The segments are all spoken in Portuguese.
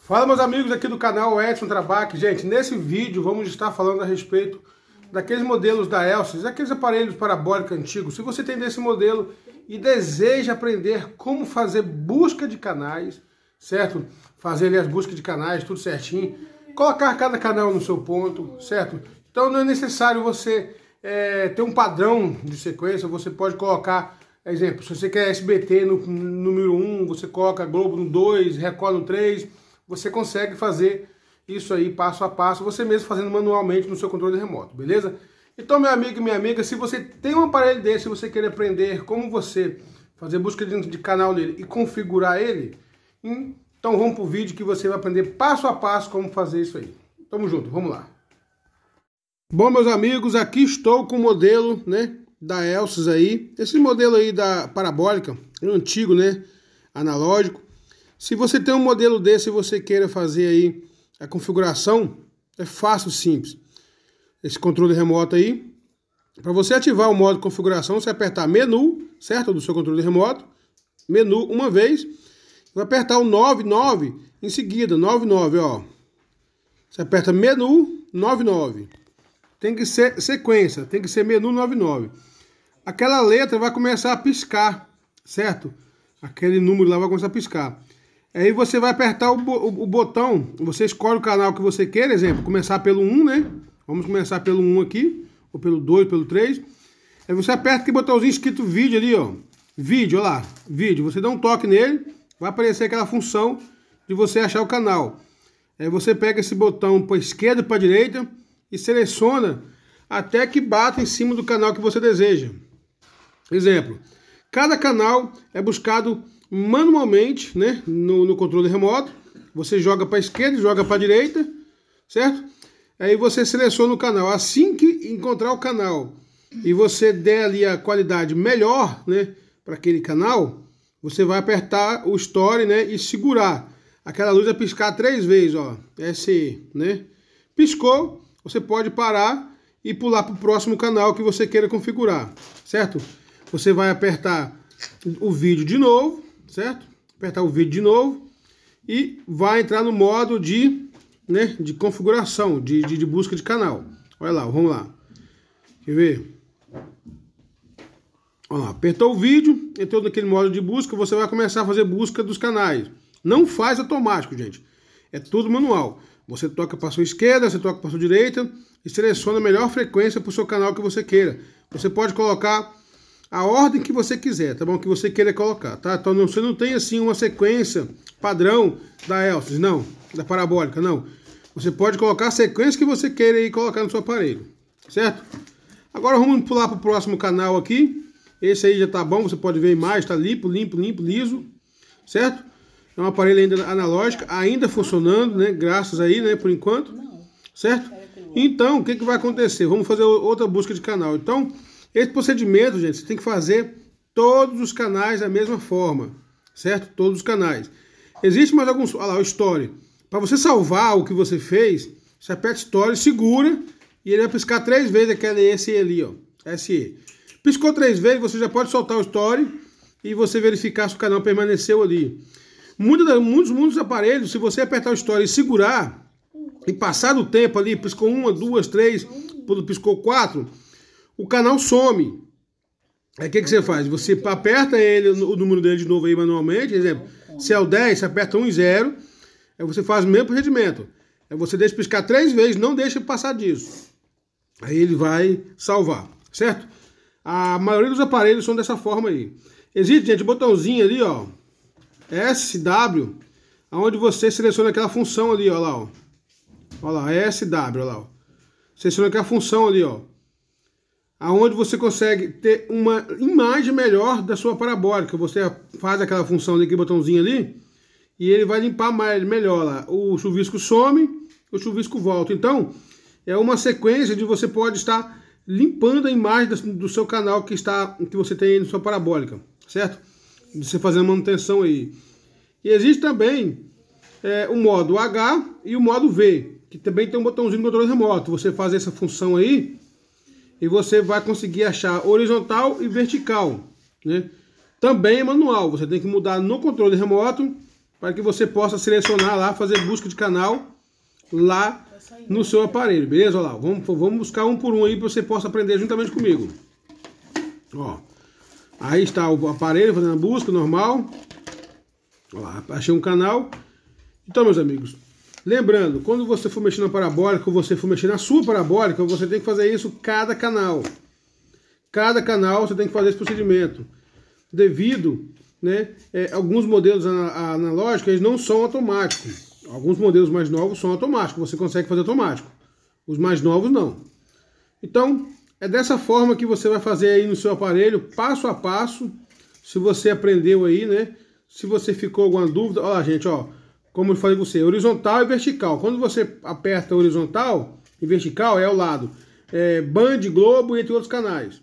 Fala meus amigos aqui do canal Edson Trabac. Gente, nesse vídeo vamos estar falando a respeito daqueles modelos da Elsys, aqueles aparelhos parabólicos antigos. Se você tem desse modelo e deseja aprender como fazer busca de canais, certo? Fazer ali as buscas de canais, tudo certinho. Colocar cada canal no seu ponto, certo? Então não é necessário você é, ter um padrão de sequência, você pode colocar Exemplo, se você quer SBT no, número 1, um, você coloca Globo no 2, Record no 3, você consegue fazer isso aí passo a passo, você mesmo fazendo manualmente no seu controle remoto, beleza? Então, meu amigo e minha amiga, se você tem um aparelho desse e você quer aprender como você fazer busca dentro de canal nele e configurar ele, então vamos para o vídeo que você vai aprender passo a passo como fazer isso aí. Tamo junto, vamos lá. Bom, meus amigos, aqui estou com o modelo, né, da Elsys aí. Esse modelo aí da parabólica, é um antigo, né, analógico. Se você tem um modelo desse e você queira fazer aí a configuração, é fácil, simples. Esse controle remoto aí, para você ativar o modo de configuração, você apertar menu, certo? Do seu controle remoto, menu uma vez, vai apertar o 99 em seguida, 99, ó. Você aperta menu 99. Tem que ser sequência, tem que ser menu 99. Aquela letra vai começar a piscar, certo? Aquele número lá vai começar a piscar. Aí você vai apertar o, o, botão, você escolhe o canal que você quer, exemplo, começar pelo 1, né? Vamos começar pelo 1 aqui, ou pelo 2, pelo 3. Aí você aperta aquele botãozinho escrito vídeo ali, ó. Vídeo, olha lá, vídeo. Você dá um toque nele, vai aparecer aquela função de você achar o canal. Aí você pega esse botão para esquerda, para direita e seleciona até que bata em cima do canal que você deseja. Exemplo, Cada canal é buscado manualmente né, no, no controle remoto. Você joga para a esquerda, joga para a direita, certo? Aí você seleciona o canal. Assim que encontrar o canal e você der ali a qualidade melhor né, para aquele canal, você vai apertar o Story né, e segurar. Aquela luz vai é piscar três vezes, ó. SE, né? Piscou, você pode parar e pular para o próximo canal que você queira configurar, certo? Você vai apertar o vídeo de novo, certo? Apertar o vídeo de novo e vai entrar no modo de, né, de configuração, de, de, de busca de canal. Olha lá, vamos lá. Quer ver? Olha lá, apertou o vídeo, entrou naquele modo de busca, você vai começar a fazer busca dos canais. Não faz automático, gente. É tudo manual. Você toca para sua esquerda, você toca para sua direita e seleciona a melhor frequência para o seu canal que você queira. Você pode colocar a ordem que você quiser, tá bom? Que você queira colocar, tá? Então não, você não tem assim uma sequência padrão da hélice, não, da parabólica, não. Você pode colocar a sequência que você queira e colocar no seu aparelho, certo? Agora vamos pular para o próximo canal aqui. Esse aí já tá bom, você pode ver a imagem, tá limpo, limpo, limpo, liso, certo? É um aparelho ainda analógico, ainda funcionando, né? Graças aí, né? Por enquanto, certo? Então, o que, que vai acontecer? Vamos fazer outra busca de canal. Então, esse procedimento, gente, você tem que fazer todos os canais da mesma forma, certo? Todos os canais. Existe mais alguns. Olha lá, o Story. Para você salvar o que você fez, você aperta Story, segura e ele vai piscar três vezes aquela SE ali, ó. SE. Piscou três vezes, você já pode soltar o Story e você verificar se o canal permaneceu ali. Muitos, muitos, muitos aparelhos, se você apertar o Story e segurar e passar do tempo ali, piscou uma, duas, três, piscou quatro o canal some. Aí o que, que você faz? Você aperta ele, o número dele de novo aí manualmente, exemplo, se é o 10, você aperta 1 e 0, aí você faz o mesmo procedimento. Aí você deixa piscar três vezes, não deixa passar disso. Aí ele vai salvar, certo? A maioria dos aparelhos são dessa forma aí. Existe, gente, um botãozinho ali, ó, SW, aonde você seleciona aquela função ali, ó lá, ó. Ó lá, SW, lá, ó. Seleciona aquela função ali, ó aonde você consegue ter uma imagem melhor da sua parabólica. Você faz aquela função daquele botãozinho ali e ele vai limpar mais, melhor lá. O chuvisco some, o chuvisco volta. Então, é uma sequência de você pode estar limpando a imagem do seu canal que está que você tem aí na sua parabólica, certo? De você fazer a manutenção aí. E existe também é, o modo H e o modo V, que também tem um botãozinho de controle remoto. Você faz essa função aí e você vai conseguir achar horizontal e vertical, né? Também é manual, você tem que mudar no controle remoto para que você possa selecionar lá, fazer busca de canal lá no seu aparelho, beleza? Olha lá, vamos, vamos buscar um por um aí para você possa aprender juntamente comigo. Ó, aí está o aparelho fazendo a busca normal. Olha lá, achei um canal. Então, meus amigos, Lembrando, quando você for mexer na parabólica ou você for mexer na sua parabólica, você tem que fazer isso cada canal. Cada canal você tem que fazer esse procedimento. Devido, né, é, alguns modelos analógicos eles não são automáticos. Alguns modelos mais novos são automáticos, você consegue fazer automático. Os mais novos não. Então, é dessa forma que você vai fazer aí no seu aparelho, passo a passo. Se você aprendeu aí, né? Se você ficou alguma dúvida, olha lá, gente, ó como eu falei com você, horizontal e vertical. Quando você aperta horizontal e vertical, é o lado é, Band, Globo, entre outros canais.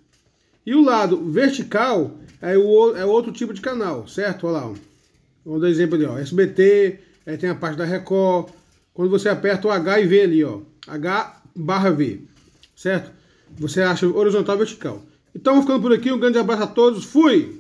E o lado vertical é, o, é outro tipo de canal, certo? Olha lá, vamos dar exemplo ali, ó. SBT, aí é, tem a parte da Record. Quando você aperta o H e V ali, ó, H barra V, certo? Você acha horizontal e vertical. Então, ficando por aqui, um grande abraço a todos, fui!